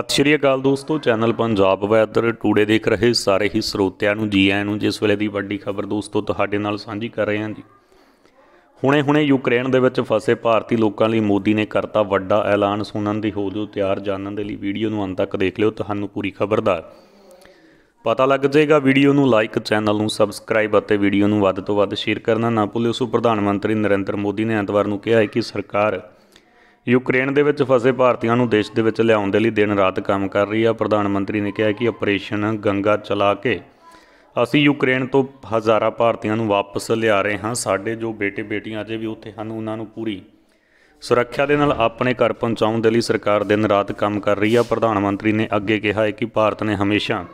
ਸਤਿ ਸ਼੍ਰੀ ਅਕਾਲ ਦੋਸਤੋ channel Punjab weather today ਦੇਖ ਰਹੇ ਸਾਰੇ ਹੀ ਸਰੋਤਿਆਂ ਨੂੰ ਜੀ ਆਇਆਂ ਨੂੰ ਜਿਸ ਵੇਲੇ ਦੀ ਵੱਡੀ ਖਬਰ ਦੋਸਤੋ ਤੁਹਾਡੇ ਨਾਲ ਸਾਂਝੀ ਕਰ ਰਹੇ ਹਾਂ ਜੀ ਹੁਣੇ-ਹੁਣੇ ਯੂਕਰੇਨ ਦੇ ਵਿੱਚ ਫਸੇ ਭਾਰਤੀ ਲੋਕਾਂ ਲਈ ਮੋਦੀ ਨੇ ਕਰਤਾ ਵੱਡਾ ਐਲਾਨ ਸੁਣਨ ਦੀ ਹੋ ਜੋ ਤਿਆਰ ਜਾਣਨ ਦੇ ਲਈ ਵੀਡੀਓ ਨੂੰ ਅੰਤ ਤੱਕ ਦੇਖ ਲਿਓ ਤੁਹਾਨੂੰ ਪੂਰੀ ਖਬਰ ਦਾ ਪਤਾ ਲੱਗ ਜਾਏਗਾ ਵੀਡੀਓ ਨੂੰ ਲਾਈਕ ਚੈਨਲ ਨੂੰ ਸਬਸਕ੍ਰਾਈਬ ਅਤੇ ਵੀਡੀਓ ਨੂੰ ਵੱਧ ਤੋਂ ਵੱਧ ਸ਼ੇਅਰ ਕਰਨਾ ਨਾ ਭੁੱਲਿਓ ਸੋ ਪ੍ਰਧਾਨ ਮੰਤਰੀ ਨਰਿੰਦਰ ਮੋਦੀ ਨੇ ਐਤਵਾਰ ਨੂੰ ਕਿਹਾ ਹੈ ਕਿ ਸਰਕਾਰ ਯੂਕਰੇਨ ਦੇ ਵਿੱਚ ਫਸੇ ਭਾਰਤੀਆਂ ਨੂੰ ਦੇਸ਼ ਦੇ ਵਿੱਚ ਲਿਆਉਣ ਦੇ ਲਈ ਦਿਨ ਰਾਤ ਕੰਮ ਕਰ ਰਹੀ ਆ ਪ੍ਰਧਾਨ ਮੰਤਰੀ ਨੇ ਕਿਹਾ ਕਿ ਆਪਰੇਸ਼ਨ ਗੰਗਾ ਚਲਾ ਕੇ ਅਸੀਂ ਯੂਕਰੇਨ ਤੋਂ ਹਜ਼ਾਰਾਂ ਭਾਰਤੀਆਂ ਨੂੰ ਵਾਪਸ ਲਿਆ ਰਹੇ ਹਾਂ ਸਾਡੇ ਜੋ ਬੇਟੇ ਬੇਟੀਆਂ ਅਜੇ ਵੀ ਉੱਥੇ ਹਨ ਉਹਨਾਂ ਨੂੰ ਪੂਰੀ ਸੁਰੱਖਿਆ ਦੇ ਨਾਲ ਆਪਣੇ ਘਰ ਪਹੁੰਚਾਉਣ ਦੇ ਲਈ ਸਰਕਾਰ ਦਿਨ ਰਾਤ ਕੰਮ ਕਰ ਰਹੀ ਆ ਪ੍ਰਧਾਨ ਮੰਤਰੀ ਨੇ ਅੱਗੇ ਕਿਹਾ ਹੈ ਕਿ ਭਾਰਤ ਨੇ ਹਮੇਸ਼ਾ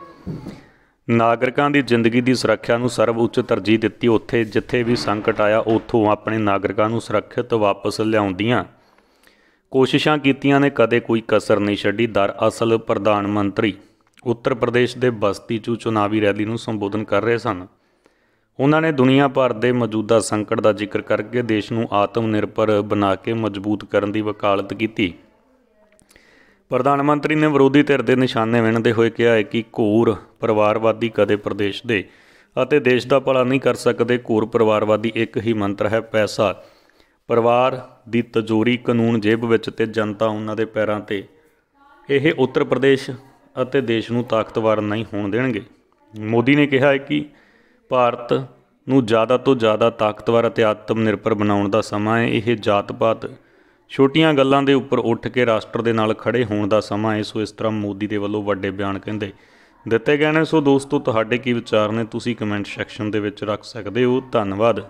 ਨਾਗਰਿਕਾਂ ਦੀ ਜ਼ਿੰਦਗੀ ਦੀ ਸੁਰੱਖਿਆ ਨੂੰ ਸਰਵ ਉੱਚ ਤਰਜੀਹ ਦਿੱਤੀ ਉੱਥੇ ਜਿੱਥੇ ਵੀ ਸੰਕਟ ਆਇਆ ਉੱਥੋਂ ਆਪਣੇ ਨਾਗਰਿਕਾਂ ਨੂੰ ਸੁਰੱਖਿਅਤ ਵਾਪਸ ਲਿਆਉਂਦੀਆਂ ਕੋਸ਼ਿਸ਼ਾਂ ਕੀਤੀਆਂ ਨੇ ਕਦੇ ਕੋਈ ਕਸਰ ਨਹੀਂ ਛੱਡੀ ਦਰ ਅਸਲ ਪ੍ਰਧਾਨ ਮੰਤਰੀ ਉੱਤਰ ਪ੍ਰਦੇਸ਼ ਦੇ ਬਸਤੀ 'ਚ ਚੁਣਾਵੀ ਰੈਲੀ ਨੂੰ ਸੰਬੋਧਨ ਕਰ ਰਹੇ ਸਨ ਉਹਨਾਂ ਨੇ ਦੁਨੀਆ ਭਰ ਦੇ ਮੌਜੂਦਾ ਸੰਕਟ ਦਾ ਜ਼ਿਕਰ ਕਰਕੇ ਦੇਸ਼ ਨੂੰ ਆਤਮ ਨਿਰਭਰ ਬਣਾ ਕੇ ਮਜ਼ਬੂਤ ਕਰਨ ਦੀ ਵਕਾਲਤ ਕੀਤੀ ਪ੍ਰਧਾਨ ਮੰਤਰੀ ਨੇ ਵਿਰੋਧੀ ਧਿਰ ਦੇ ਨਿਸ਼ਾਨੇ ਵਿੰਨਦੇ ਹੋਏ ਕਿਹਾ ਹੈ ਕਿ ਘੂਰ ਪਰਿਵਾਰਵਾਦੀ ਕਦੇ ਪ੍ਰਦੇਸ਼ ਦੇ ਅਤੇ ਦੇਸ਼ ਦਾ ਭਲਾ ਨਹੀਂ ਕਰ ਸਕਦੇ ਘੂਰ ਪਰਿਵਾਰਵਾਦੀ ਇੱਕ ਹੀ ਮੰਤਰ ਹੈ ਪੈਸਾ ਪਰਿਵਾਰ ਦੀ ਤਜੋਰੀ ਕਾਨੂੰਨ ਜੇਬ ਵਿੱਚ ਤੇ ਜਨਤਾ ਉਹਨਾਂ ਦੇ ਪੈਰਾਂ ਤੇ ਇਹ ਉੱਤਰ ਪ੍ਰਦੇਸ਼ ਅਤੇ ਦੇਸ਼ ਨੂੰ ਤਾਕਤਵਰ ਨਹੀਂ ਹੋਣ ਦੇਣਗੇ ਮੋਦੀ ਨੇ ਕਿਹਾ ਹੈ ਕਿ ਭਾਰਤ ਨੂੰ ਜ਼ਿਆਦਾ ਤੋਂ ਜ਼ਿਆਦਾ ਤਾਕਤਵਰ ਅਤੇ ਆਤਮ ਨਿਰਭਰ ਬਣਾਉਣ ਦਾ ਸਮਾਂ ਹੈ ਇਹ ਜਾਤ-ਪਾਤ ਛੋਟੀਆਂ ਗੱਲਾਂ ਦੇ ਉੱਪਰ ਉੱਠ ਕੇ ਰਾਸ਼ਟਰ ਦੇ ਨਾਲ ਖੜੇ ਹੋਣ ਦਾ ਸਮਾਂ ਹੈ ਸੋ ਇਸ ਤਰ੍ਹਾਂ ਮੋਦੀ ਦੇ ਵੱਲੋਂ ਵੱਡੇ ਬਿਆਨ ਕਹਿੰਦੇ ਦਿੱਤੇ ਗਏ ਨੇ ਸੋ ਦੋਸਤੋ ਤੁਹਾਡੇ ਕੀ ਵਿਚਾਰ ਨੇ ਤੁਸੀਂ ਕਮੈਂਟ ਸੈਕਸ਼ਨ ਦੇ ਵਿੱਚ ਰੱਖ ਸਕਦੇ ਹੋ ਧੰਨਵਾਦ